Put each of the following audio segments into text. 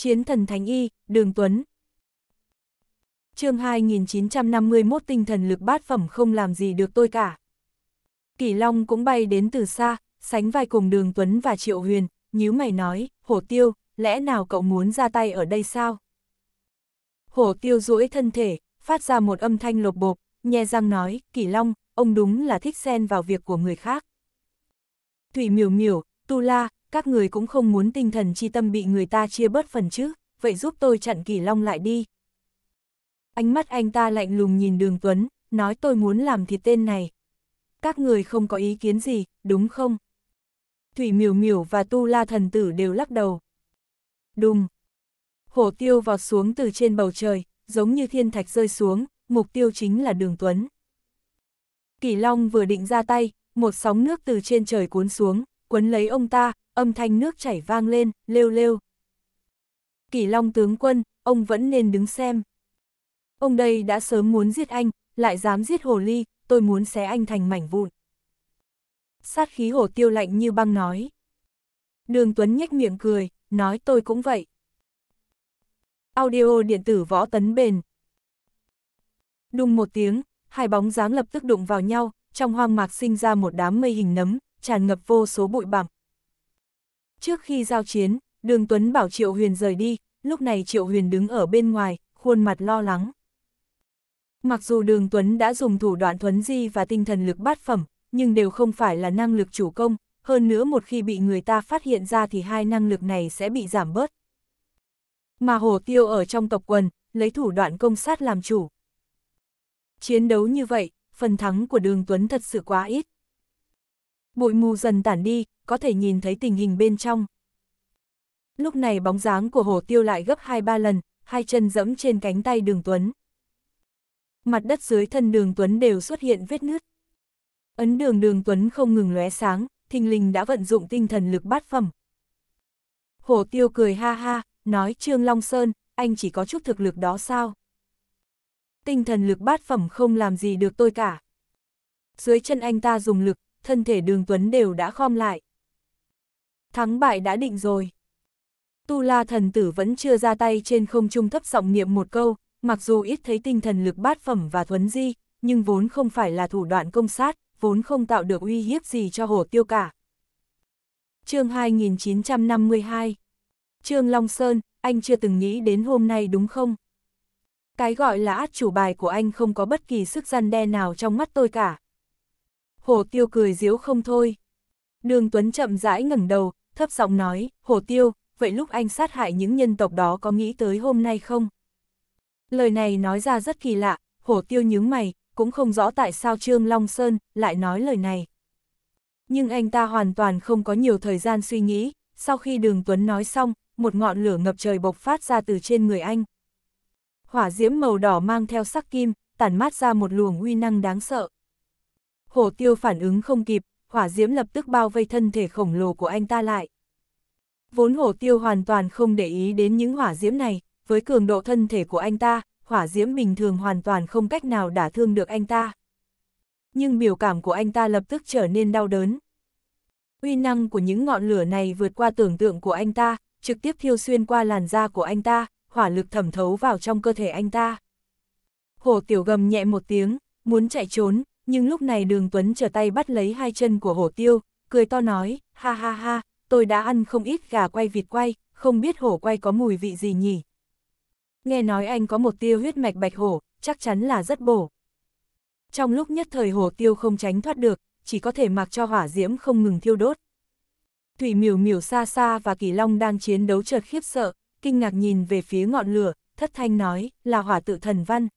Chiến thần Thánh Y, Đường Tuấn. chương 2951 tinh thần lực bát phẩm không làm gì được tôi cả. Kỳ Long cũng bay đến từ xa, sánh vai cùng Đường Tuấn và Triệu Huyền, nhíu mày nói, Hổ Tiêu, lẽ nào cậu muốn ra tay ở đây sao? Hổ Tiêu duỗi thân thể, phát ra một âm thanh lột bộp, nhe răng nói, Kỳ Long, ông đúng là thích xen vào việc của người khác. Thủy miểu miểu, Tu La, các người cũng không muốn tinh thần chi tâm bị người ta chia bớt phần chứ, vậy giúp tôi chặn kỳ long lại đi. Ánh mắt anh ta lạnh lùng nhìn đường Tuấn, nói tôi muốn làm thì tên này. Các người không có ý kiến gì, đúng không? Thủy miểu miểu và tu la thần tử đều lắc đầu. Đùng! Hổ tiêu vọt xuống từ trên bầu trời, giống như thiên thạch rơi xuống, mục tiêu chính là đường Tuấn. Kỳ Long vừa định ra tay, một sóng nước từ trên trời cuốn xuống, quấn lấy ông ta, âm thanh nước chảy vang lên, lêu lêu. Kỳ Long tướng quân, ông vẫn nên đứng xem. Ông đây đã sớm muốn giết anh, lại dám giết hồ ly, tôi muốn xé anh thành mảnh vụn. Sát khí hồ tiêu lạnh như băng nói. Đường Tuấn nhếch miệng cười, nói tôi cũng vậy. Audio điện tử võ tấn bền. Đùng một tiếng, hai bóng dáng lập tức đụng vào nhau, trong hoang mạc sinh ra một đám mây hình nấm, tràn ngập vô số bụi bặm. Trước khi giao chiến, Đường Tuấn bảo Triệu Huyền rời đi, lúc này Triệu Huyền đứng ở bên ngoài, khuôn mặt lo lắng. Mặc dù Đường Tuấn đã dùng thủ đoạn thuấn di và tinh thần lực bát phẩm, nhưng đều không phải là năng lực chủ công, hơn nữa một khi bị người ta phát hiện ra thì hai năng lực này sẽ bị giảm bớt. Mà Hồ Tiêu ở trong tộc quần, lấy thủ đoạn công sát làm chủ. Chiến đấu như vậy, phần thắng của Đường Tuấn thật sự quá ít bụi mù dần tản đi, có thể nhìn thấy tình hình bên trong. Lúc này bóng dáng của hồ tiêu lại gấp 2-3 lần, hai chân dẫm trên cánh tay đường Tuấn. Mặt đất dưới thân đường Tuấn đều xuất hiện vết nứt. Ấn đường đường Tuấn không ngừng lóe sáng, thình lình đã vận dụng tinh thần lực bát phẩm. Hồ tiêu cười ha ha, nói Trương Long Sơn, anh chỉ có chút thực lực đó sao? Tinh thần lực bát phẩm không làm gì được tôi cả. Dưới chân anh ta dùng lực, thân thể đường tuấn đều đã khom lại. Thắng bại đã định rồi. Tu La thần tử vẫn chưa ra tay trên không trung thấp giọng niệm một câu, mặc dù ít thấy tinh thần lực bát phẩm và thuấn di, nhưng vốn không phải là thủ đoạn công sát, vốn không tạo được uy hiếp gì cho hồ tiêu cả. chương 2952 Trương Long Sơn, anh chưa từng nghĩ đến hôm nay đúng không? Cái gọi là át chủ bài của anh không có bất kỳ sức gian đe nào trong mắt tôi cả. Hồ Tiêu cười diếu không thôi. Đường Tuấn chậm rãi ngẩng đầu, thấp giọng nói, Hồ Tiêu, vậy lúc anh sát hại những nhân tộc đó có nghĩ tới hôm nay không? Lời này nói ra rất kỳ lạ, Hồ Tiêu nhướng mày, cũng không rõ tại sao Trương Long Sơn lại nói lời này. Nhưng anh ta hoàn toàn không có nhiều thời gian suy nghĩ, sau khi Đường Tuấn nói xong, một ngọn lửa ngập trời bộc phát ra từ trên người anh. Hỏa diễm màu đỏ mang theo sắc kim, tản mát ra một luồng uy năng đáng sợ. Hổ tiêu phản ứng không kịp, hỏa diễm lập tức bao vây thân thể khổng lồ của anh ta lại. Vốn hổ tiêu hoàn toàn không để ý đến những hỏa diễm này, với cường độ thân thể của anh ta, hỏa diễm bình thường hoàn toàn không cách nào đả thương được anh ta. Nhưng biểu cảm của anh ta lập tức trở nên đau đớn. Uy năng của những ngọn lửa này vượt qua tưởng tượng của anh ta, trực tiếp thiêu xuyên qua làn da của anh ta, hỏa lực thẩm thấu vào trong cơ thể anh ta. Hổ tiểu gầm nhẹ một tiếng, muốn chạy trốn, nhưng lúc này đường Tuấn trở tay bắt lấy hai chân của hổ tiêu, cười to nói, ha ha ha, tôi đã ăn không ít gà quay vịt quay, không biết hổ quay có mùi vị gì nhỉ. Nghe nói anh có một tiêu huyết mạch bạch hổ, chắc chắn là rất bổ. Trong lúc nhất thời hổ tiêu không tránh thoát được, chỉ có thể mặc cho hỏa diễm không ngừng thiêu đốt. Thủy miểu miểu xa xa và kỳ long đang chiến đấu chợt khiếp sợ, kinh ngạc nhìn về phía ngọn lửa, thất thanh nói, là hỏa tự thần văn,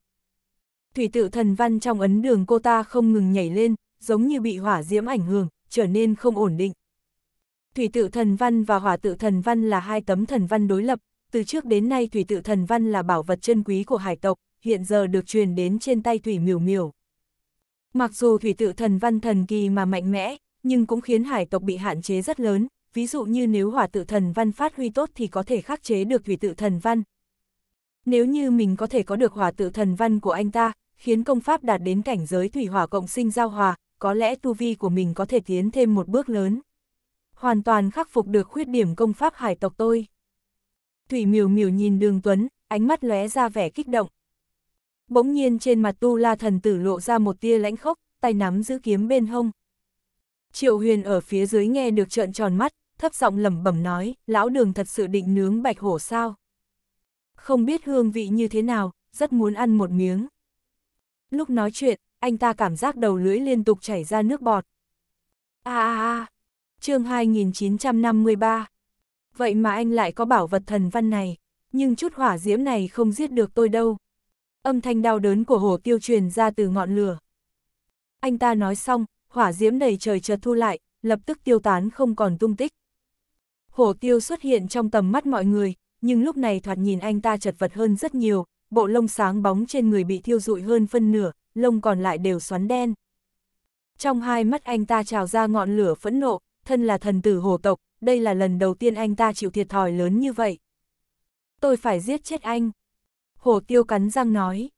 Thủy tự thần văn trong ấn đường cô ta không ngừng nhảy lên, giống như bị hỏa diễm ảnh hưởng, trở nên không ổn định. Thủy tự thần văn và hỏa tự thần văn là hai tấm thần văn đối lập, từ trước đến nay thủy tự thần văn là bảo vật chân quý của hải tộc, hiện giờ được truyền đến trên tay thủy miểu miểu. Mặc dù thủy tự thần văn thần kỳ mà mạnh mẽ, nhưng cũng khiến hải tộc bị hạn chế rất lớn, ví dụ như nếu hỏa tự thần văn phát huy tốt thì có thể khắc chế được thủy tự thần văn, nếu như mình có thể có được hòa tự thần văn của anh ta, khiến công pháp đạt đến cảnh giới thủy hỏa cộng sinh giao hòa, có lẽ tu vi của mình có thể tiến thêm một bước lớn. Hoàn toàn khắc phục được khuyết điểm công pháp hải tộc tôi. Thủy miều miều nhìn đường Tuấn, ánh mắt lóe ra vẻ kích động. Bỗng nhiên trên mặt tu la thần tử lộ ra một tia lãnh khốc, tay nắm giữ kiếm bên hông. Triệu huyền ở phía dưới nghe được trợn tròn mắt, thấp giọng lẩm bẩm nói, lão đường thật sự định nướng bạch hổ sao? không biết hương vị như thế nào, rất muốn ăn một miếng. Lúc nói chuyện, anh ta cảm giác đầu lưỡi liên tục chảy ra nước bọt. À à à, chương 2953. Vậy mà anh lại có bảo vật thần văn này, nhưng chút hỏa diễm này không giết được tôi đâu. Âm thanh đau đớn của hồ tiêu truyền ra từ ngọn lửa. Anh ta nói xong, hỏa diễm đầy trời chợt thu lại, lập tức tiêu tán không còn tung tích. hồ tiêu xuất hiện trong tầm mắt mọi người, nhưng lúc này thoạt nhìn anh ta chật vật hơn rất nhiều, bộ lông sáng bóng trên người bị thiêu rụi hơn phân nửa, lông còn lại đều xoắn đen. Trong hai mắt anh ta trào ra ngọn lửa phẫn nộ, thân là thần tử hồ tộc, đây là lần đầu tiên anh ta chịu thiệt thòi lớn như vậy. Tôi phải giết chết anh. Hồ tiêu cắn răng nói.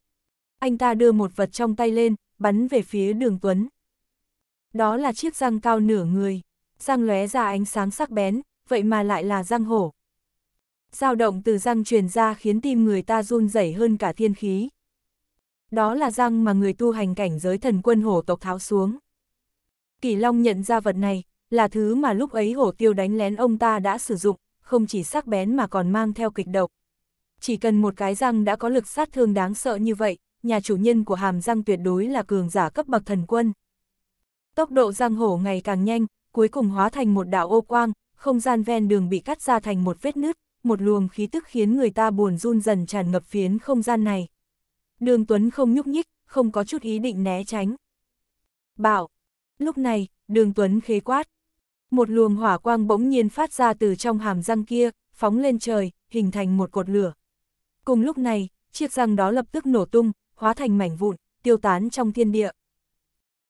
Anh ta đưa một vật trong tay lên, bắn về phía đường Tuấn. Đó là chiếc răng cao nửa người, răng lóe ra ánh sáng sắc bén, vậy mà lại là răng hổ, dao động từ răng truyền ra khiến tim người ta run rẩy hơn cả thiên khí. Đó là răng mà người tu hành cảnh giới thần quân hổ tộc tháo xuống. Kỳ Long nhận ra vật này, là thứ mà lúc ấy hổ tiêu đánh lén ông ta đã sử dụng, không chỉ sắc bén mà còn mang theo kịch độc. Chỉ cần một cái răng đã có lực sát thương đáng sợ như vậy, nhà chủ nhân của hàm răng tuyệt đối là cường giả cấp bậc thần quân. Tốc độ răng hổ ngày càng nhanh, cuối cùng hóa thành một đạo ô quang, không gian ven đường bị cắt ra thành một vết nứt, một luồng khí tức khiến người ta buồn run dần tràn ngập phiến không gian này. Đường Tuấn không nhúc nhích, không có chút ý định né tránh. Bảo! Lúc này, đường Tuấn khế quát. Một luồng hỏa quang bỗng nhiên phát ra từ trong hàm răng kia, phóng lên trời, hình thành một cột lửa. Cùng lúc này, chiếc răng đó lập tức nổ tung, hóa thành mảnh vụn, tiêu tán trong thiên địa.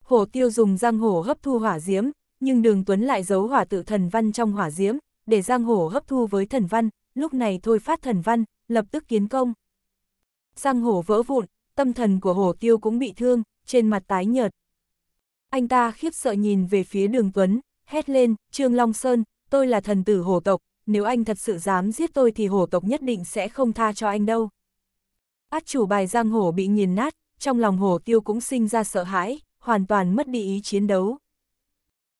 Hổ tiêu dùng răng hổ hấp thu hỏa diễm, nhưng đường Tuấn lại giấu hỏa tự thần văn trong hỏa diễm, để răng hổ hấp thu với thần văn, lúc này thôi phát thần văn, lập tức kiến công. Răng hổ vỡ vụn, tâm thần của hổ tiêu cũng bị thương, trên mặt tái nhợt. Anh ta khiếp sợ nhìn về phía đường Tuấn, hét lên, Trương Long Sơn, tôi là thần tử hổ tộc, nếu anh thật sự dám giết tôi thì hổ tộc nhất định sẽ không tha cho anh đâu. Át chủ bài giang hổ bị nghiền nát, trong lòng hổ tiêu cũng sinh ra sợ hãi, hoàn toàn mất đi ý chiến đấu.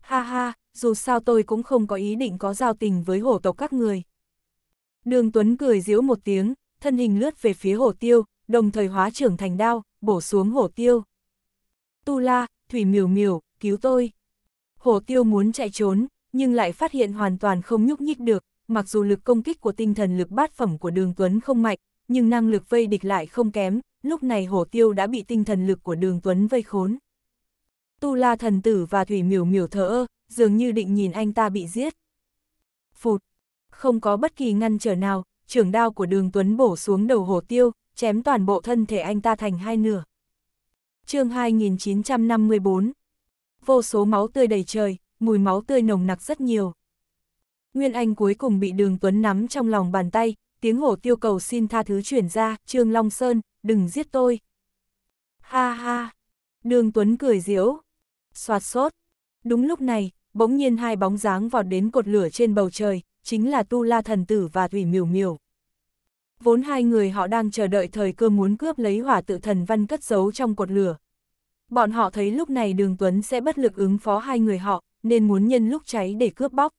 Ha ha, dù sao tôi cũng không có ý định có giao tình với hổ tộc các người. Đường Tuấn cười giễu một tiếng, thân hình lướt về phía hổ tiêu, đồng thời hóa trưởng thành đao, bổ xuống hổ tiêu. Tu la, thủy miểu miểu, cứu tôi. Hổ tiêu muốn chạy trốn, nhưng lại phát hiện hoàn toàn không nhúc nhích được, mặc dù lực công kích của tinh thần lực bát phẩm của đường Tuấn không mạnh, nhưng năng lực vây địch lại không kém, lúc này hổ tiêu đã bị tinh thần lực của đường Tuấn vây khốn. Tu la thần tử và thủy miểu miểu thở ơ, dường như định nhìn anh ta bị giết. Phụt, không có bất kỳ ngăn trở nào, trưởng đao của đường Tuấn bổ xuống đầu Hồ tiêu, chém toàn bộ thân thể anh ta thành hai nửa. chương 2954 Vô số máu tươi đầy trời, mùi máu tươi nồng nặc rất nhiều. Nguyên Anh cuối cùng bị đường Tuấn nắm trong lòng bàn tay, tiếng hổ tiêu cầu xin tha thứ chuyển ra, Trương Long Sơn, đừng giết tôi. Ha ha, đường Tuấn cười diễu, soạt sốt. Đúng lúc này, bỗng nhiên hai bóng dáng vọt đến cột lửa trên bầu trời, chính là Tu La Thần Tử và Thủy Miểu Miểu. Vốn hai người họ đang chờ đợi thời cơ muốn cướp lấy hỏa tự thần văn cất giấu trong cột lửa. Bọn họ thấy lúc này Đường Tuấn sẽ bất lực ứng phó hai người họ, nên muốn nhân lúc cháy để cướp bóc.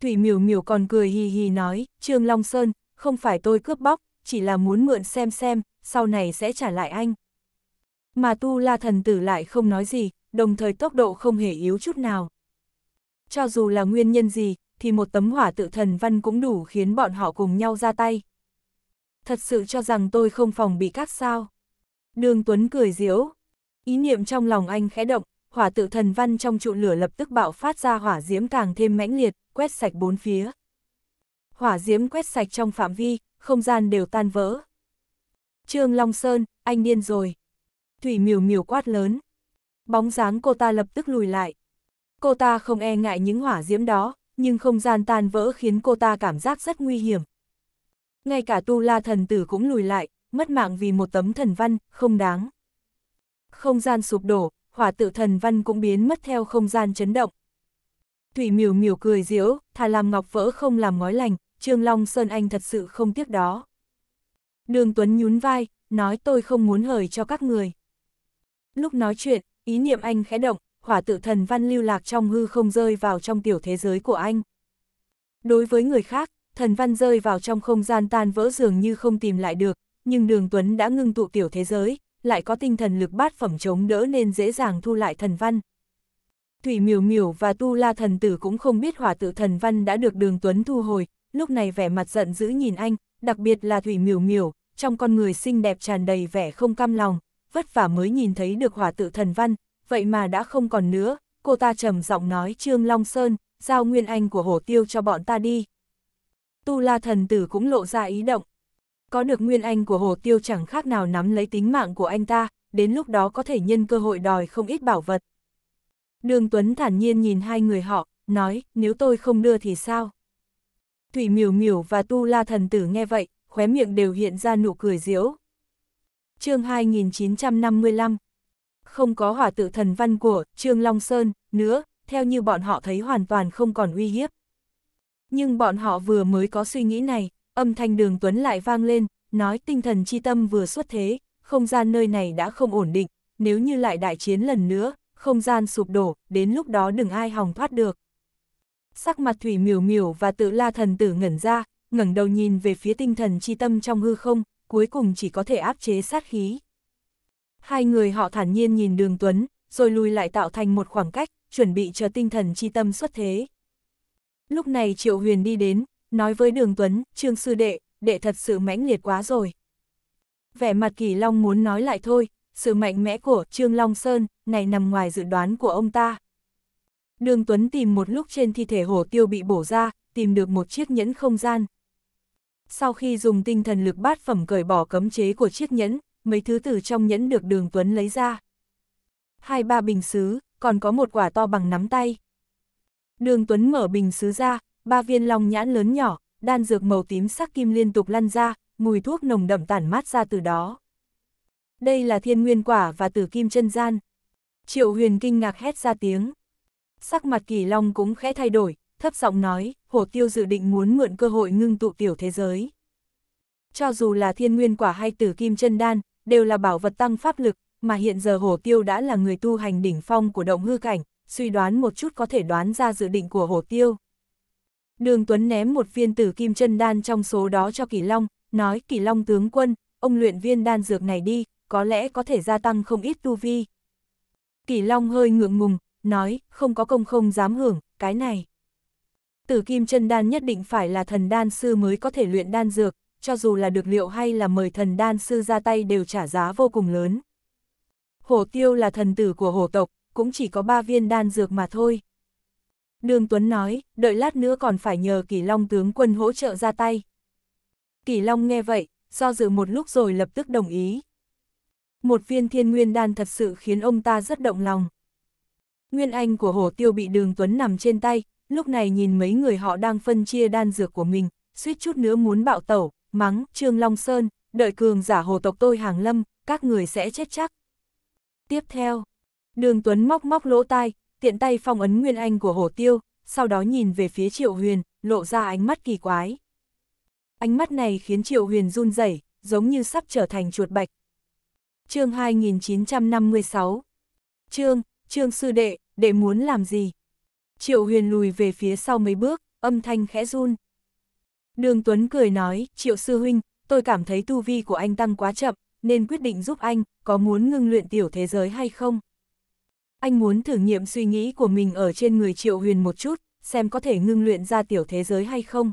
Thủy Miểu Miểu còn cười hì hì nói, Trương Long Sơn, không phải tôi cướp bóc, chỉ là muốn mượn xem xem, sau này sẽ trả lại anh. Mà Tu La Thần Tử lại không nói gì, đồng thời tốc độ không hề yếu chút nào. Cho dù là nguyên nhân gì, thì một tấm hỏa tự thần văn cũng đủ khiến bọn họ cùng nhau ra tay. Thật sự cho rằng tôi không phòng bị các sao. Đường Tuấn cười diễu. Ý niệm trong lòng anh khẽ động, hỏa tự thần văn trong trụ lửa lập tức bạo phát ra hỏa diễm càng thêm mãnh liệt, quét sạch bốn phía. Hỏa diễm quét sạch trong phạm vi, không gian đều tan vỡ. Trương Long Sơn, anh điên rồi. Thủy miều miều quát lớn. Bóng dáng cô ta lập tức lùi lại. Cô ta không e ngại những hỏa diễm đó, nhưng không gian tan vỡ khiến cô ta cảm giác rất nguy hiểm. Ngay cả tu la thần tử cũng lùi lại, mất mạng vì một tấm thần văn, không đáng. Không gian sụp đổ, hỏa tự thần văn cũng biến mất theo không gian chấn động. Thủy miểu miểu cười diễu, thà làm ngọc vỡ không làm ngói lành, Trương Long Sơn Anh thật sự không tiếc đó. Đường Tuấn nhún vai, nói tôi không muốn hời cho các người. Lúc nói chuyện, ý niệm anh khẽ động, hỏa tự thần văn lưu lạc trong hư không rơi vào trong tiểu thế giới của anh. Đối với người khác, thần văn rơi vào trong không gian tan vỡ dường như không tìm lại được, nhưng đường Tuấn đã ngưng tụ tiểu thế giới, lại có tinh thần lực bát phẩm chống đỡ nên dễ dàng thu lại thần văn. Thủy miểu miểu và tu la thần tử cũng không biết hỏa tự thần văn đã được đường Tuấn thu hồi, lúc này vẻ mặt giận dữ nhìn anh, đặc biệt là thủy miểu miểu, trong con người xinh đẹp tràn đầy vẻ không cam lòng, vất vả mới nhìn thấy được hỏa tự thần văn, vậy mà đã không còn nữa, cô ta trầm giọng nói Trương Long Sơn, giao nguyên anh của hổ tiêu cho bọn ta đi. Tu la thần tử cũng lộ ra ý động. Có được nguyên anh của hồ tiêu chẳng khác nào nắm lấy tính mạng của anh ta, đến lúc đó có thể nhân cơ hội đòi không ít bảo vật. Đường Tuấn thản nhiên nhìn hai người họ, nói, nếu tôi không đưa thì sao? Thủy miểu miểu và tu la thần tử nghe vậy, khóe miệng đều hiện ra nụ cười diễu. chương 2955 không có hỏa tự thần văn của Trương Long Sơn nữa, theo như bọn họ thấy hoàn toàn không còn uy hiếp. Nhưng bọn họ vừa mới có suy nghĩ này, âm thanh đường Tuấn lại vang lên, nói tinh thần chi tâm vừa xuất thế, không gian nơi này đã không ổn định, nếu như lại đại chiến lần nữa, không gian sụp đổ, đến lúc đó đừng ai hòng thoát được. Sắc mặt Thủy Miểu Miểu và Tự La thần tử ngẩn ra, ngẩng đầu nhìn về phía tinh thần chi tâm trong hư không, cuối cùng chỉ có thể áp chế sát khí. Hai người họ thản nhiên nhìn đường Tuấn, rồi lùi lại tạo thành một khoảng cách, chuẩn bị chờ tinh thần chi tâm xuất thế. Lúc này Triệu Huyền đi đến, nói với đường Tuấn, Trương Sư Đệ, đệ thật sự mãnh liệt quá rồi. Vẻ mặt kỳ long muốn nói lại thôi, sự mạnh mẽ của Trương Long Sơn này nằm ngoài dự đoán của ông ta. Đường Tuấn tìm một lúc trên thi thể hổ tiêu bị bổ ra, tìm được một chiếc nhẫn không gian. Sau khi dùng tinh thần lực bát phẩm cởi bỏ cấm chế của chiếc nhẫn, mấy thứ từ trong nhẫn được đường Tuấn lấy ra. Hai ba bình xứ, còn có một quả to bằng nắm tay. Đường Tuấn mở bình xứ ra, ba viên long nhãn lớn nhỏ, đan dược màu tím sắc kim liên tục lăn ra, mùi thuốc nồng đậm tản mát ra từ đó. Đây là thiên nguyên quả và tử kim chân gian. Triệu huyền kinh ngạc hét ra tiếng. Sắc mặt kỳ long cũng khẽ thay đổi, thấp giọng nói, hổ tiêu dự định muốn mượn cơ hội ngưng tụ tiểu thế giới. Cho dù là thiên nguyên quả hay tử kim chân đan, đều là bảo vật tăng pháp lực, mà hiện giờ Hổ Tiêu đã là người tu hành đỉnh phong của động hư cảnh, suy đoán một chút có thể đoán ra dự định của Hổ Tiêu. Đường Tuấn ném một viên tử kim chân đan trong số đó cho Kỳ Long, nói Kỳ Long tướng quân, ông luyện viên đan dược này đi, có lẽ có thể gia tăng không ít tu vi. Kỳ Long hơi ngượng ngùng, nói, không có công không dám hưởng, cái này. Tử kim chân đan nhất định phải là thần đan sư mới có thể luyện đan dược, cho dù là được liệu hay là mời thần đan sư ra tay đều trả giá vô cùng lớn. Hổ tiêu là thần tử của hổ tộc, cũng chỉ có ba viên đan dược mà thôi. Đường Tuấn nói, đợi lát nữa còn phải nhờ Kỳ Long tướng quân hỗ trợ ra tay. Kỳ Long nghe vậy, do dự một lúc rồi lập tức đồng ý. Một viên thiên nguyên đan thật sự khiến ông ta rất động lòng. Nguyên anh của hổ tiêu bị đường Tuấn nằm trên tay, lúc này nhìn mấy người họ đang phân chia đan dược của mình, suýt chút nữa muốn bạo tẩu, mắng, Trương Long Sơn, đợi cường giả hồ tộc tôi hàng lâm, các người sẽ chết chắc. Tiếp theo, đường Tuấn móc móc lỗ tai, tiện tay phong ấn nguyên anh của hồ tiêu, sau đó nhìn về phía Triệu Huyền, lộ ra ánh mắt kỳ quái. Ánh mắt này khiến Triệu Huyền run rẩy, giống như sắp trở thành chuột bạch. Chương 2956. trương Trương sư đệ, đệ muốn làm gì? Triệu Huyền lùi về phía sau mấy bước, âm thanh khẽ run. Đường Tuấn cười nói, triệu sư huynh, tôi cảm thấy tu vi của anh tăng quá chậm, nên quyết định giúp anh, có muốn ngưng luyện tiểu thế giới hay không? Anh muốn thử nghiệm suy nghĩ của mình ở trên người triệu huyền một chút, xem có thể ngưng luyện ra tiểu thế giới hay không.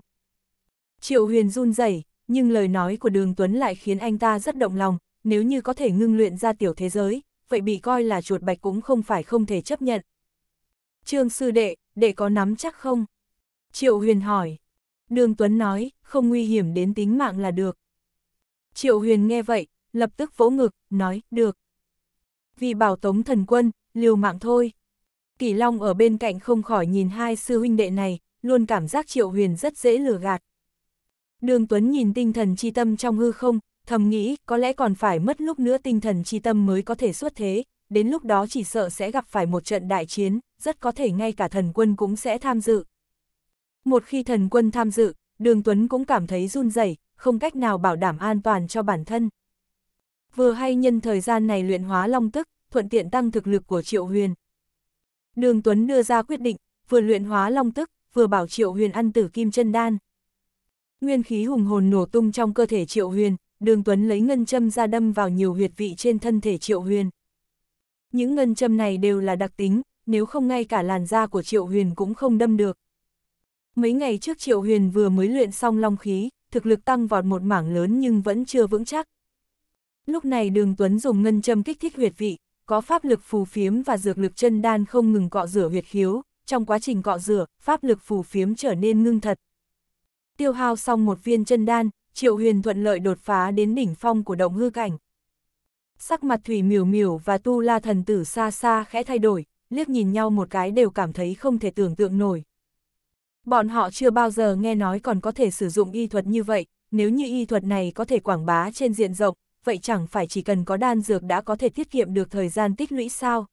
Triệu huyền run rẩy nhưng lời nói của đường Tuấn lại khiến anh ta rất động lòng, nếu như có thể ngưng luyện ra tiểu thế giới, vậy bị coi là chuột bạch cũng không phải không thể chấp nhận. Trương sư đệ, đệ có nắm chắc không? Triệu huyền hỏi. Đường Tuấn nói, không nguy hiểm đến tính mạng là được. Triệu Huyền nghe vậy, lập tức vỗ ngực, nói, được. Vì bảo tống thần quân, liều mạng thôi. Kỳ Long ở bên cạnh không khỏi nhìn hai sư huynh đệ này, luôn cảm giác Triệu Huyền rất dễ lừa gạt. Đường Tuấn nhìn tinh thần chi tâm trong hư không, thầm nghĩ có lẽ còn phải mất lúc nữa tinh thần chi tâm mới có thể xuất thế, đến lúc đó chỉ sợ sẽ gặp phải một trận đại chiến, rất có thể ngay cả thần quân cũng sẽ tham dự. Một khi thần quân tham dự, Đường Tuấn cũng cảm thấy run rẩy, không cách nào bảo đảm an toàn cho bản thân. Vừa hay nhân thời gian này luyện hóa long tức, thuận tiện tăng thực lực của Triệu Huyền. Đường Tuấn đưa ra quyết định, vừa luyện hóa long tức, vừa bảo Triệu Huyền ăn tử kim chân đan. Nguyên khí hùng hồn nổ tung trong cơ thể Triệu Huyền, Đường Tuấn lấy ngân châm ra đâm vào nhiều huyệt vị trên thân thể Triệu Huyền. Những ngân châm này đều là đặc tính, nếu không ngay cả làn da của Triệu Huyền cũng không đâm được. Mấy ngày trước Triệu Huyền vừa mới luyện xong long khí, thực lực tăng vọt một mảng lớn nhưng vẫn chưa vững chắc. Lúc này Đường Tuấn dùng ngân châm kích thích huyệt vị, có pháp lực phù phiếm và dược lực chân đan không ngừng cọ rửa huyệt khiếu, trong quá trình cọ rửa, pháp lực phù phiếm trở nên ngưng thật. Tiêu hao xong một viên chân đan, Triệu Huyền thuận lợi đột phá đến đỉnh phong của động hư cảnh. Sắc mặt Thủy Miểu Miểu và Tu La thần tử xa xa khẽ thay đổi, liếc nhìn nhau một cái đều cảm thấy không thể tưởng tượng nổi. Bọn họ chưa bao giờ nghe nói còn có thể sử dụng y thuật như vậy, nếu như y thuật này có thể quảng bá trên diện rộng, vậy chẳng phải chỉ cần có đan dược đã có thể tiết kiệm được thời gian tích lũy sao?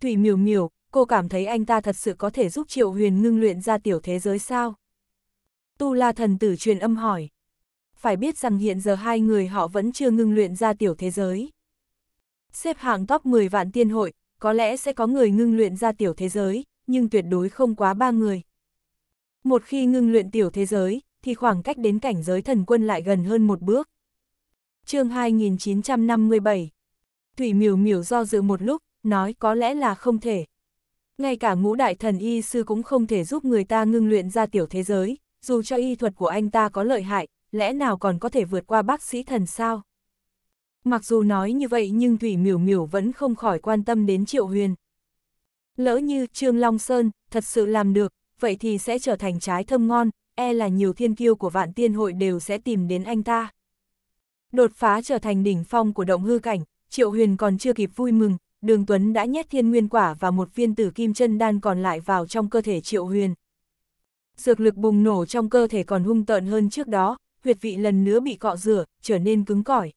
Thủy miều miều, cô cảm thấy anh ta thật sự có thể giúp Triệu Huyền ngưng luyện ra tiểu thế giới sao? Tu La thần tử truyền âm hỏi. Phải biết rằng hiện giờ hai người họ vẫn chưa ngưng luyện ra tiểu thế giới. Xếp hạng top 10 vạn tiên hội, có lẽ sẽ có người ngưng luyện ra tiểu thế giới, nhưng tuyệt đối không quá ba người. Một khi ngưng luyện tiểu thế giới, thì khoảng cách đến cảnh giới thần quân lại gần hơn một bước. chương 2957 Thủy miểu miểu do dự một lúc, nói có lẽ là không thể. Ngay cả ngũ đại thần y sư cũng không thể giúp người ta ngưng luyện ra tiểu thế giới, dù cho y thuật của anh ta có lợi hại, lẽ nào còn có thể vượt qua bác sĩ thần sao? Mặc dù nói như vậy nhưng Thủy Miểu Miểu vẫn không khỏi quan tâm đến Triệu Huyền. Lỡ như Trương Long Sơn thật sự làm được, vậy thì sẽ trở thành trái thơm ngon, e là nhiều thiên kiêu của vạn tiên hội đều sẽ tìm đến anh ta. Đột phá trở thành đỉnh phong của động hư cảnh, Triệu Huyền còn chưa kịp vui mừng, Đường Tuấn đã nhét thiên nguyên quả và một viên tử kim chân đan còn lại vào trong cơ thể Triệu Huyền. Dược lực bùng nổ trong cơ thể còn hung tợn hơn trước đó, huyệt vị lần nữa bị cọ rửa, trở nên cứng cỏi.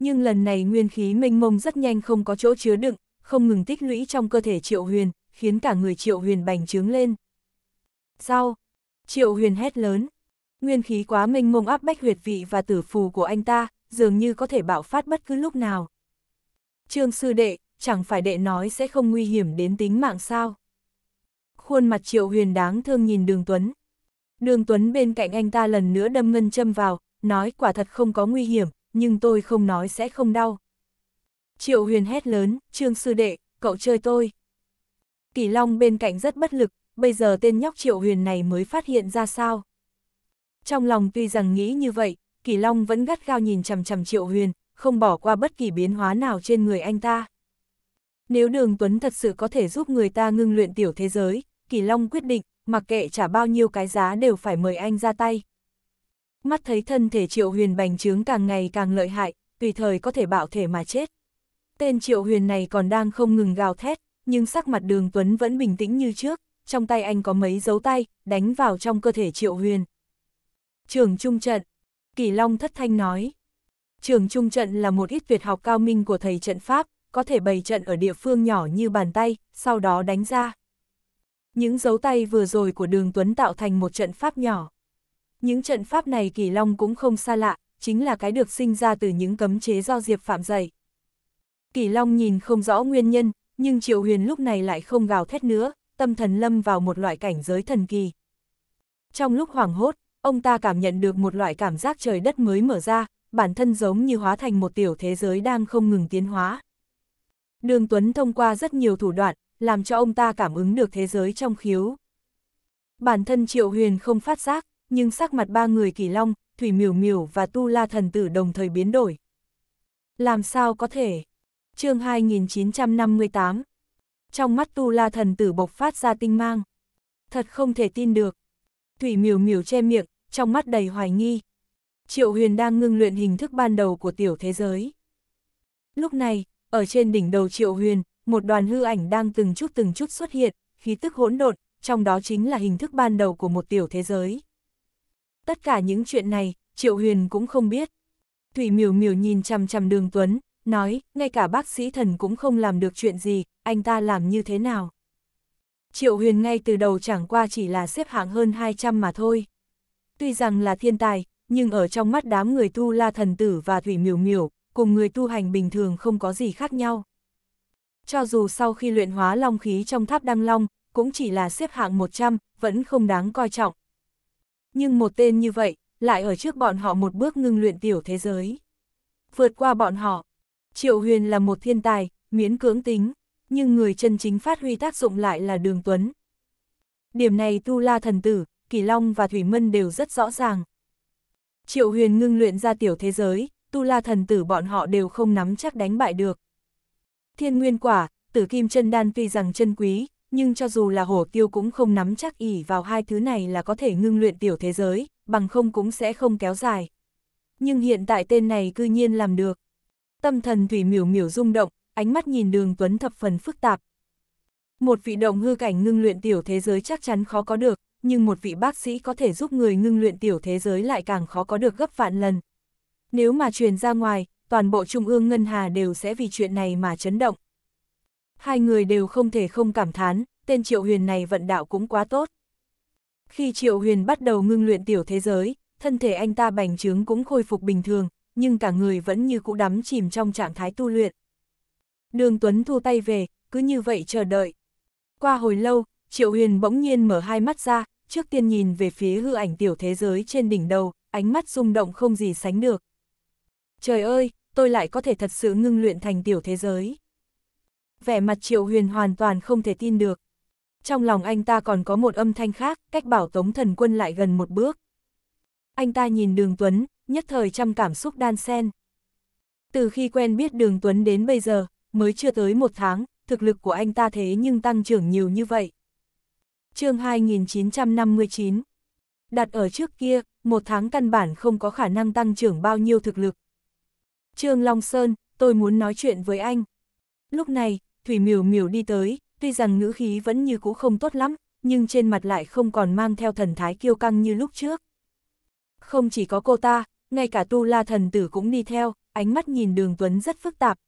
Nhưng lần này nguyên khí mênh mông rất nhanh không có chỗ chứa đựng, không ngừng tích lũy trong cơ thể Triệu Huyền, khiến cả người Triệu Huyền bành trướng lên. Sau, Triệu Huyền hét lớn, nguyên khí quá mênh mông áp bách huyệt vị và tử phù của anh ta, dường như có thể bạo phát bất cứ lúc nào. Trương sư đệ, chẳng phải đệ nói sẽ không nguy hiểm đến tính mạng sao? Khuôn mặt Triệu Huyền đáng thương nhìn Đường Tuấn. Đường Tuấn bên cạnh anh ta lần nữa đâm ngân châm vào, nói quả thật không có nguy hiểm, nhưng tôi không nói sẽ không đau. Triệu Huyền hét lớn, Trương sư đệ, cậu chơi tôi. Kỳ Long bên cạnh rất bất lực, bây giờ tên nhóc triệu huyền này mới phát hiện ra sao. Trong lòng tuy rằng nghĩ như vậy, Kỳ Long vẫn gắt gao nhìn chằm chằm triệu huyền, không bỏ qua bất kỳ biến hóa nào trên người anh ta. Nếu đường Tuấn thật sự có thể giúp người ta ngưng luyện tiểu thế giới, Kỳ Long quyết định, mặc kệ trả bao nhiêu cái giá đều phải mời anh ra tay. Mắt thấy thân thể triệu huyền bành trướng càng ngày càng lợi hại, tùy thời có thể bạo thể mà chết. Tên triệu huyền này còn đang không ngừng gào thét, nhưng sắc mặt đường Tuấn vẫn bình tĩnh như trước trong tay anh có mấy dấu tay, đánh vào trong cơ thể Triệu Huyền. Trường Trung Trận Kỳ Long thất thanh nói. Trường Trung Trận là một ít tuyệt học cao minh của thầy trận Pháp, có thể bày trận ở địa phương nhỏ như bàn tay, sau đó đánh ra. Những dấu tay vừa rồi của Đường Tuấn tạo thành một trận pháp nhỏ. Những trận pháp này Kỳ Long cũng không xa lạ, chính là cái được sinh ra từ những cấm chế do Diệp Phạm dày. Kỳ Long nhìn không rõ nguyên nhân, nhưng Triệu Huyền lúc này lại không gào thét nữa, tâm thần lâm vào một loại cảnh giới thần kỳ. Trong lúc hoảng hốt, ông ta cảm nhận được một loại cảm giác trời đất mới mở ra, bản thân giống như hóa thành một tiểu thế giới đang không ngừng tiến hóa. Đường Tuấn thông qua rất nhiều thủ đoạn, làm cho ông ta cảm ứng được thế giới trong khiếu. Bản thân Triệu Huyền không phát giác, nhưng sắc mặt ba người Kỳ Long, Thủy Miểu Miểu và Tu La Thần Tử đồng thời biến đổi. Làm sao có thể? chương 2958, trong mắt tu la thần tử bộc phát ra tinh mang. Thật không thể tin được. Thủy miều miều che miệng, trong mắt đầy hoài nghi. Triệu huyền đang ngưng luyện hình thức ban đầu của tiểu thế giới. Lúc này, ở trên đỉnh đầu triệu huyền, một đoàn hư ảnh đang từng chút từng chút xuất hiện, khí tức hỗn độn, trong đó chính là hình thức ban đầu của một tiểu thế giới. Tất cả những chuyện này, Triệu Huyền cũng không biết. Thủy miều miều nhìn chằm chằm đường Tuấn, nói, ngay cả bác sĩ thần cũng không làm được chuyện gì, anh ta làm như thế nào. Triệu Huyền ngay từ đầu chẳng qua chỉ là xếp hạng hơn 200 mà thôi. Tuy rằng là thiên tài, nhưng ở trong mắt đám người tu la thần tử và thủy miểu miểu, cùng người tu hành bình thường không có gì khác nhau. Cho dù sau khi luyện hóa long khí trong tháp đăng long, cũng chỉ là xếp hạng 100, vẫn không đáng coi trọng. Nhưng một tên như vậy, lại ở trước bọn họ một bước ngưng luyện tiểu thế giới. Vượt qua bọn họ, Triệu Huyền là một thiên tài, miễn cưỡng tính, nhưng người chân chính phát huy tác dụng lại là Đường Tuấn. Điểm này Tu La Thần Tử, Kỳ Long và Thủy Mân đều rất rõ ràng. Triệu Huyền ngưng luyện ra tiểu thế giới, Tu La Thần Tử bọn họ đều không nắm chắc đánh bại được. Thiên Nguyên Quả, Tử Kim Chân Đan tuy rằng chân quý, nhưng cho dù là hổ tiêu cũng không nắm chắc ỉ vào hai thứ này là có thể ngưng luyện tiểu thế giới, bằng không cũng sẽ không kéo dài. Nhưng hiện tại tên này cư nhiên làm được. Tâm thần Thủy miểu miểu rung động, ánh mắt nhìn đường Tuấn thập phần phức tạp. Một vị động hư cảnh ngưng luyện tiểu thế giới chắc chắn khó có được, nhưng một vị bác sĩ có thể giúp người ngưng luyện tiểu thế giới lại càng khó có được gấp vạn lần. Nếu mà truyền ra ngoài, toàn bộ Trung ương Ngân Hà đều sẽ vì chuyện này mà chấn động. Hai người đều không thể không cảm thán, tên Triệu Huyền này vận đạo cũng quá tốt. Khi Triệu Huyền bắt đầu ngưng luyện tiểu thế giới, thân thể anh ta bành trướng cũng khôi phục bình thường, nhưng cả người vẫn như cũ đắm chìm trong trạng thái tu luyện. Đường Tuấn thu tay về, cứ như vậy chờ đợi. Qua hồi lâu, Triệu Huyền bỗng nhiên mở hai mắt ra, trước tiên nhìn về phía hư ảnh tiểu thế giới trên đỉnh đầu, ánh mắt rung động không gì sánh được. Trời ơi, tôi lại có thể thật sự ngưng luyện thành tiểu thế giới. Vẻ mặt Triệu Huyền hoàn toàn không thể tin được. Trong lòng anh ta còn có một âm thanh khác, cách bảo tống thần quân lại gần một bước. Anh ta nhìn đường Tuấn, nhất thời trăm cảm xúc đan xen. Từ khi quen biết Đường Tuấn đến bây giờ, mới chưa tới một tháng, thực lực của anh ta thế nhưng tăng trưởng nhiều như vậy. chương 2959 Đặt ở trước kia, một tháng căn bản không có khả năng tăng trưởng bao nhiêu thực lực. Trương Long Sơn, tôi muốn nói chuyện với anh. Lúc này, Thủy Miểu Miểu đi tới, tuy rằng ngữ khí vẫn như cũ không tốt lắm, nhưng trên mặt lại không còn mang theo thần thái kiêu căng như lúc trước. Không chỉ có cô ta, ngay cả tu la thần tử cũng đi theo, ánh mắt nhìn đường Tuấn rất phức tạp.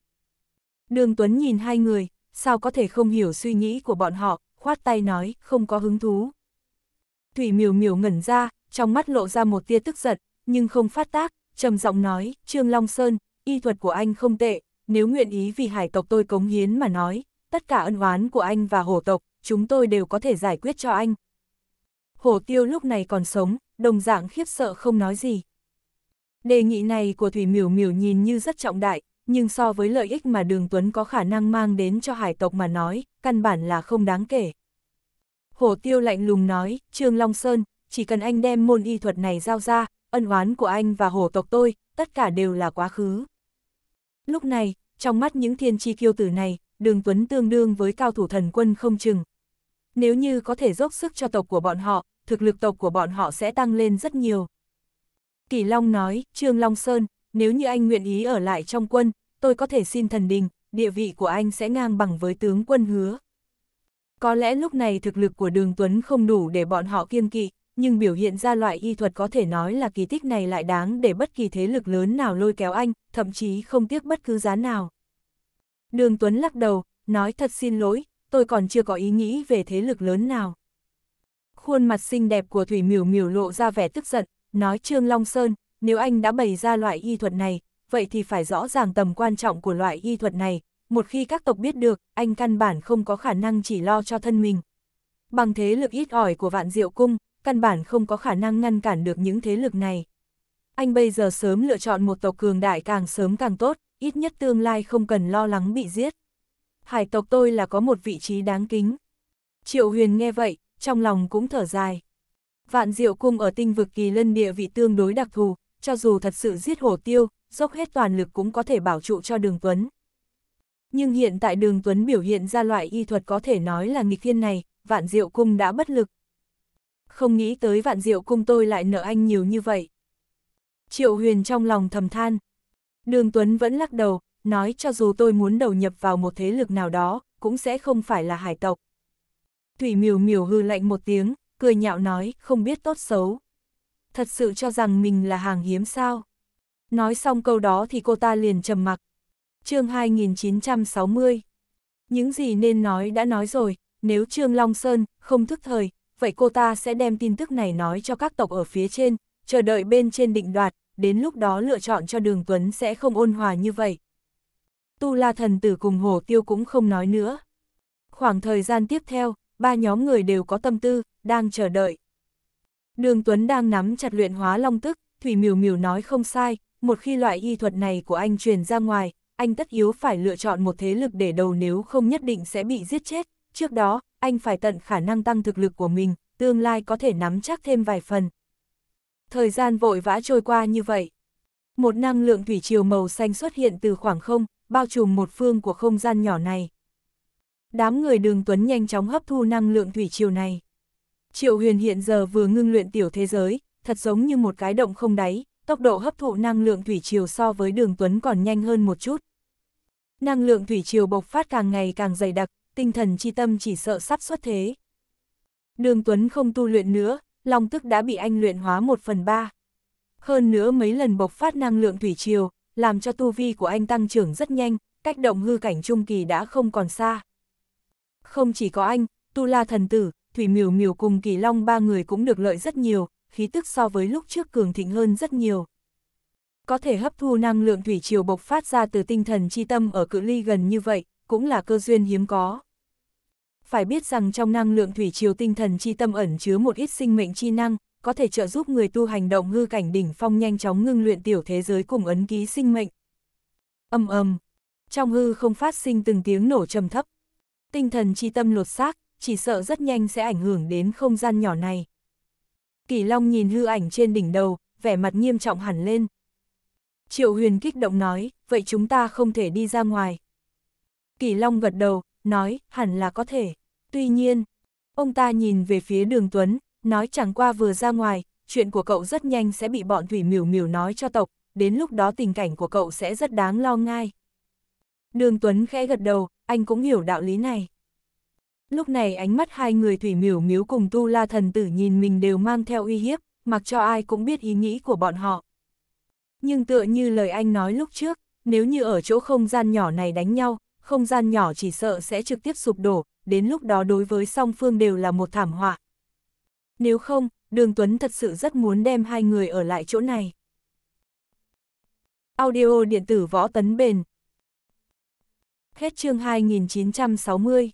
Đường Tuấn nhìn hai người, sao có thể không hiểu suy nghĩ của bọn họ, khoát tay nói, không có hứng thú. Thủy miều miều ngẩn ra, trong mắt lộ ra một tia tức giận, nhưng không phát tác, trầm giọng nói, Trương Long Sơn, y thuật của anh không tệ, nếu nguyện ý vì hải tộc tôi cống hiến mà nói, tất cả ân oán của anh và hổ tộc, chúng tôi đều có thể giải quyết cho anh. Hổ tiêu lúc này còn sống, đồng dạng khiếp sợ không nói gì. Đề nghị này của Thủy Miểu Miểu nhìn như rất trọng đại, nhưng so với lợi ích mà Đường Tuấn có khả năng mang đến cho hải tộc mà nói, căn bản là không đáng kể. Hổ Tiêu lạnh lùng nói, Trương Long Sơn, chỉ cần anh đem môn y thuật này giao ra, ân oán của anh và hổ tộc tôi, tất cả đều là quá khứ. Lúc này, trong mắt những thiên tri kiêu tử này, Đường Tuấn tương đương với cao thủ thần quân không chừng. Nếu như có thể dốc sức cho tộc của bọn họ, thực lực tộc của bọn họ sẽ tăng lên rất nhiều. Kỳ Long nói, Trương Long Sơn, nếu như anh nguyện ý ở lại trong quân, tôi có thể xin thần đình, địa vị của anh sẽ ngang bằng với tướng quân hứa. Có lẽ lúc này thực lực của Đường Tuấn không đủ để bọn họ kiêng kỵ, nhưng biểu hiện ra loại y thuật có thể nói là kỳ tích này lại đáng để bất kỳ thế lực lớn nào lôi kéo anh, thậm chí không tiếc bất cứ giá nào. Đường Tuấn lắc đầu, nói thật xin lỗi, tôi còn chưa có ý nghĩ về thế lực lớn nào. Khuôn mặt xinh đẹp của Thủy Miểu Miểu lộ ra vẻ tức giận, nói Trương Long Sơn, nếu anh đã bày ra loại y thuật này, vậy thì phải rõ ràng tầm quan trọng của loại y thuật này, một khi các tộc biết được, anh căn bản không có khả năng chỉ lo cho thân mình. Bằng thế lực ít ỏi của vạn diệu cung, căn bản không có khả năng ngăn cản được những thế lực này. Anh bây giờ sớm lựa chọn một tộc cường đại càng sớm càng tốt, ít nhất tương lai không cần lo lắng bị giết. Hải tộc tôi là có một vị trí đáng kính. Triệu Huyền nghe vậy, trong lòng cũng thở dài. Vạn diệu cung ở tinh vực kỳ lân địa vị tương đối đặc thù, cho dù thật sự giết hổ tiêu, dốc hết toàn lực cũng có thể bảo trụ cho đường Tuấn. Nhưng hiện tại đường Tuấn biểu hiện ra loại y thuật có thể nói là nghịch thiên này, vạn diệu cung đã bất lực. Không nghĩ tới vạn diệu cung tôi lại nợ anh nhiều như vậy. Triệu huyền trong lòng thầm than. Đường Tuấn vẫn lắc đầu, nói cho dù tôi muốn đầu nhập vào một thế lực nào đó, cũng sẽ không phải là hải tộc. Thủy miều miều hư lạnh một tiếng, cười nhạo nói, không biết tốt xấu. Thật sự cho rằng mình là hàng hiếm sao. Nói xong câu đó thì cô ta liền trầm mặc. chương 2960 Những gì nên nói đã nói rồi, nếu Trương Long Sơn không thức thời, vậy cô ta sẽ đem tin tức này nói cho các tộc ở phía trên, chờ đợi bên trên định đoạt, đến lúc đó lựa chọn cho Đường Tuấn sẽ không ôn hòa như vậy. Tu La Thần Tử cùng Hồ Tiêu cũng không nói nữa. Khoảng thời gian tiếp theo, ba nhóm người đều có tâm tư, đang chờ đợi. Đường Tuấn đang nắm chặt luyện hóa long tức, Thủy Miều Miều nói không sai, một khi loại y thuật này của anh truyền ra ngoài, anh tất yếu phải lựa chọn một thế lực để đầu nếu không nhất định sẽ bị giết chết. Trước đó, anh phải tận khả năng tăng thực lực của mình, tương lai có thể nắm chắc thêm vài phần. Thời gian vội vã trôi qua như vậy. Một năng lượng thủy chiều màu xanh xuất hiện từ khoảng không, bao trùm một phương của không gian nhỏ này. Đám người đường Tuấn nhanh chóng hấp thu năng lượng thủy chiều này. Triệu Huyền hiện giờ vừa ngưng luyện tiểu thế giới, thật giống như một cái động không đáy, tốc độ hấp thụ năng lượng thủy triều so với đường tuấn còn nhanh hơn một chút. Năng lượng thủy triều bộc phát càng ngày càng dày đặc, tinh thần chi tâm chỉ sợ sắp xuất thế. Đường tuấn không tu luyện nữa, long tức đã bị anh luyện hóa một phần ba. Hơn nữa mấy lần bộc phát năng lượng thủy triều, làm cho tu vi của anh tăng trưởng rất nhanh, cách động hư cảnh trung kỳ đã không còn xa. Không chỉ có anh, Tu La Thần Tử, Thủy Miểu Miểu cùng Kỳ Long ba người cũng được lợi rất nhiều, khí tức so với lúc trước cường thịnh hơn rất nhiều. Có thể hấp thu năng lượng thủy triều bộc phát ra từ tinh thần chi tâm ở cự ly gần như vậy, cũng là cơ duyên hiếm có. Phải biết rằng trong năng lượng thủy triều tinh thần chi tâm ẩn chứa một ít sinh mệnh chi năng, có thể trợ giúp người tu hành động ngư cảnh đỉnh phong nhanh chóng ngưng luyện tiểu thế giới cùng ấn ký sinh mệnh. Âm ầm, trong hư không phát sinh từng tiếng nổ trầm thấp. Tinh thần chi tâm lột xác, chỉ sợ rất nhanh sẽ ảnh hưởng đến không gian nhỏ này. Kỳ Long nhìn hư ảnh trên đỉnh đầu, vẻ mặt nghiêm trọng hẳn lên. Triệu Huyền kích động nói, vậy chúng ta không thể đi ra ngoài. Kỳ Long gật đầu, nói, hẳn là có thể. Tuy nhiên, ông ta nhìn về phía đường Tuấn, nói chẳng qua vừa ra ngoài, chuyện của cậu rất nhanh sẽ bị bọn Thủy Miểu Miểu nói cho tộc, đến lúc đó tình cảnh của cậu sẽ rất đáng lo ngai. Đường Tuấn khẽ gật đầu, anh cũng hiểu đạo lý này lúc này ánh mắt hai người thủy miểu miếu cùng tu la thần tử nhìn mình đều mang theo uy hiếp, mặc cho ai cũng biết ý nghĩ của bọn họ. Nhưng tựa như lời anh nói lúc trước, nếu như ở chỗ không gian nhỏ này đánh nhau, không gian nhỏ chỉ sợ sẽ trực tiếp sụp đổ, đến lúc đó đối với song phương đều là một thảm họa. Nếu không, Đường Tuấn thật sự rất muốn đem hai người ở lại chỗ này. Audio điện tử võ tấn bền Hết chương 2960